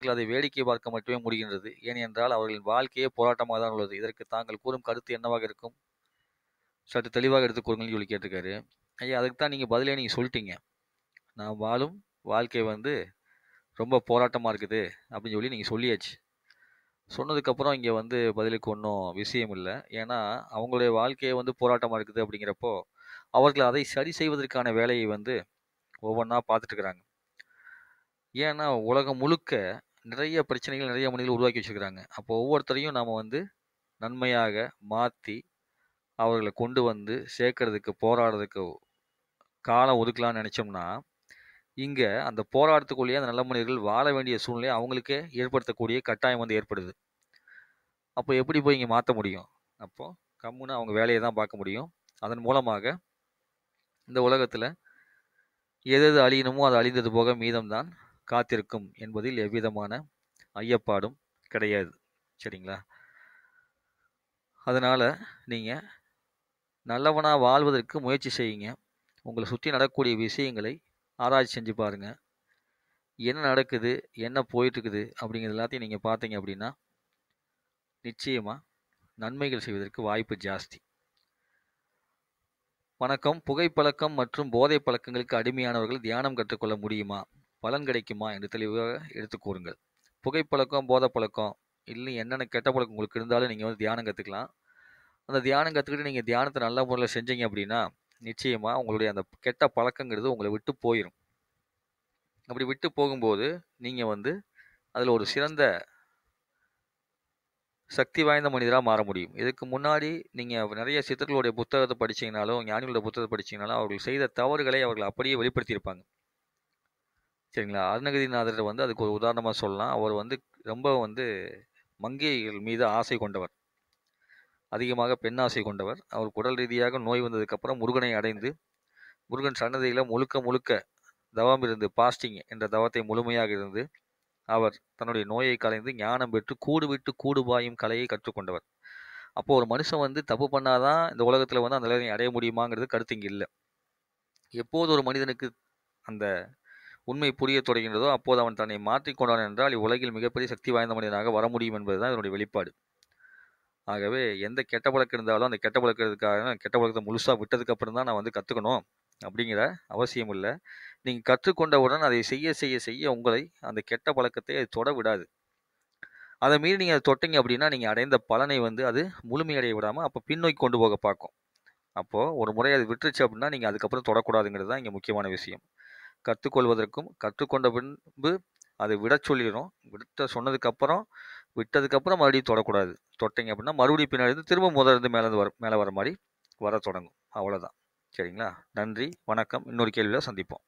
அவர்கள் அதை வேடிக்கை பார்க்க மட்டுமே முடிகின்றது ஏனென்றால் அவர்களின் வாழ்க்கையே போராட்டமாக தான் உள்ளது இதற்கு தாங்கள் கூறும் கருத்து என்னவாக இருக்கும் சற்று தெளிவாக எடுத்து கூறுங்கள் சொல்லி கேட்டிருக்காரு ஐயா அதுக்கு தான் நீங்கள் பதிலே நீங்கள் சொல்லிட்டீங்க நான் வாழும் வாழ்க்கை வந்து ரொம்ப போராட்டமாக இருக்குது அப்படின்னு சொல்லி நீங்கள் சொல்லியாச்சு சொன்னதுக்கப்புறம் இங்கே வந்து பதிலுக்கு ஒன்றும் விஷயம் இல்லை ஏன்னா அவங்களுடைய வாழ்க்கையை வந்து போராட்டமாக இருக்குது அப்படிங்கிறப்போ அவர்கள் அதை சரி செய்வதற்கான வேலையை வந்து ஒவ்வொன்றா இருக்கிறாங்க ஏன்னா உலகம் முழுக்க நிறைய பிரச்சனைகள் நிறைய மனிதர்கள் உருவாக்கி வச்சுருக்கிறாங்க அப்போ ஒவ்வொருத்தரையும் நாம் வந்து நன்மையாக மாற்றி அவர்களை கொண்டு வந்து சேர்க்கறதுக்கு போராடுறதுக்கு காலம் ஒதுக்கலாம்னு நினச்சோம்னா இங்கே அந்த போராட்டத்துக்குள்ளேயே அந்த நல்ல மனிதர்கள் வாழ வேண்டிய சூழ்நிலையை அவங்களுக்கே ஏற்படுத்தக்கூடிய கட்டாயம் வந்து ஏற்படுது அப்போ எப்படி போய் இங்கே மாற்ற முடியும் அப்போது கம்முன்னு அவங்க வேலையை தான் பார்க்க முடியும் அதன் மூலமாக இந்த உலகத்தில் எது எது அழியணுமோ அது அழிந்தது போக மீதம்தான் காத்திருக்கும் என்பதில் எவ்விதமான ஐயப்பாடும் கிடையாது சரிங்களா அதனால் நீங்கள் நல்லவனாக வாழ்வதற்கு முயற்சி செய்யுங்க உங்களை சுற்றி நடக்கக்கூடிய விஷயங்களை ஆராய்ச்சி செஞ்சு பாருங்கள் என்ன நடக்குது என்ன போயிட்டுருக்குது அப்படிங்கிறது எல்லாத்தையும் நீங்கள் பார்த்தீங்க அப்படின்னா நிச்சயமாக நன்மைகள் செய்வதற்கு வாய்ப்பு ஜாஸ்தி வணக்கம் புகைப்பழக்கம் மற்றும் போதை பழக்கங்களுக்கு அடிமையானவர்கள் தியானம் கற்றுக்கொள்ள முடியுமா பலன் கிடைக்குமா என்று தெளிவாக எடுத்து கூறுங்கள் புகைப்பழக்கம் போதை பழக்கம் இல்லை என்னென்ன கெட்ட பழக்கம் உங்களுக்கு இருந்தாலும் நீங்கள் வந்து தியானம் கற்றுக்கலாம் அந்த தியானம் கற்றுக்கிட்டு நீங்கள் தியானத்தை நல்ல முறையில் செஞ்சீங்க அப்படின்னா நிச்சயமாக உங்களுடைய அந்த கெட்ட பழக்கங்கிறது உங்களை விட்டு போயிடும் அப்படி விட்டு போகும்போது நீங்கள் வந்து அதில் ஒரு சிறந்த சக்தி வாய்ந்த மனிதராக மாற முடியும் இதுக்கு முன்னாடி நீங்கள் நிறைய சித்தர்களுடைய புத்தகத்தை படித்தீங்கனாலும் ஞானிகளுடைய புத்தகத்தை படித்தீங்கனாலும் அவர்கள் செய்த தவறுகளை அவர்கள் அப்படியே வெளிப்படுத்தியிருப்பாங்க சரிங்களா அருணகிரிநாதர் வந்து அதுக்கு ஒரு உதாரணமாக சொல்லலாம் அவர் வந்து ரொம்ப வந்து மங்கைகள் மீது ஆசை கொண்டவர் அதிகமாக பெண் ஆசை கொண்டவர் அவர் குடல் ரீதியாக நோய் வந்ததுக்கப்புறம் முருகனை அடைந்து முருகன் சன்னதியில் முழுக்க முழுக்க தவம் இருந்து பாஸ்டிங் என்ற தவத்தை முழுமையாக இருந்து அவர் தன்னுடைய நோயை கலைந்து ஞானம் பெற்று கூடு விட்டு கூடு பாயும் கலையை கற்றுக்கொண்டவர் அப்போது ஒரு மனுஷன் வந்து தப்பு பண்ணாதான் இந்த உலகத்தில் வந்து அந்த நிலையை அடைய முடியுமாங்கிறது கருத்து இங்கே இல்லை எப்போது ஒரு மனிதனுக்கு அந்த உண்மை புரிய தொடங்கின்றதோ அப்போது அவன் தன்னை மாற்றிக்கொண்டான் என்றால் இவ்வுலகில் மிகப்பெரிய சக்தி வாய்ந்த மனிதனாக வர முடியும் என்பதுதான் இதனுடைய வெளிப்பாடு ஆகவே எந்த கெட்ட பழக்கம் இருந்தாலும் அந்த கெட்ட பழக்கிறதுக்காக கெட்ட பழக்கத்தை முழுசாக விட்டதுக்கப்புறம் தான் நான் வந்து கற்றுக்கணும் அப்படிங்கிற அவசியம் இல்லை நீங்கள் கற்றுக்கொண்டவுடன் அதை செய்ய செய்ய செய்ய உங்களை அந்த கெட்ட பழக்கத்தை அது தொட விடாது அதை மீறி நீங்கள் அதை தொட்டிங்க அப்படின்னா நீங்கள் அடைந்த பலனை வந்து அது முழுமையடைய விடாமல் அப்போ பின்னோக்கி கொண்டு போக பார்க்கும் அப்போது ஒரு முறை அது விட்டுருச்சு அப்படின்னா நீங்கள் அதுக்கப்புறம் தொடக்கூடாதுங்கிறது தான் இங்கே முக்கியமான விஷயம் கற்றுக்கொள்வதற்கும் கற்றுக்கொண்ட பின்பு அதை விட சொல்லிடும் விட்ட சொன்னதுக்கப்புறம் விட்டதுக்கப்புறம் மறுபடியும் தொடக்கூடாது தொட்டிங்க அப்படின்னா மறுபடியும் பின்னாடி இருந்து திரும்ப இருந்து மேலேருந்து வர மேலே வர மாதிரி வர தொடங்கும் அவ்வளோதான் சரிங்களா நன்றி வணக்கம் இன்னொரு கேள்வியில் சந்திப்போம்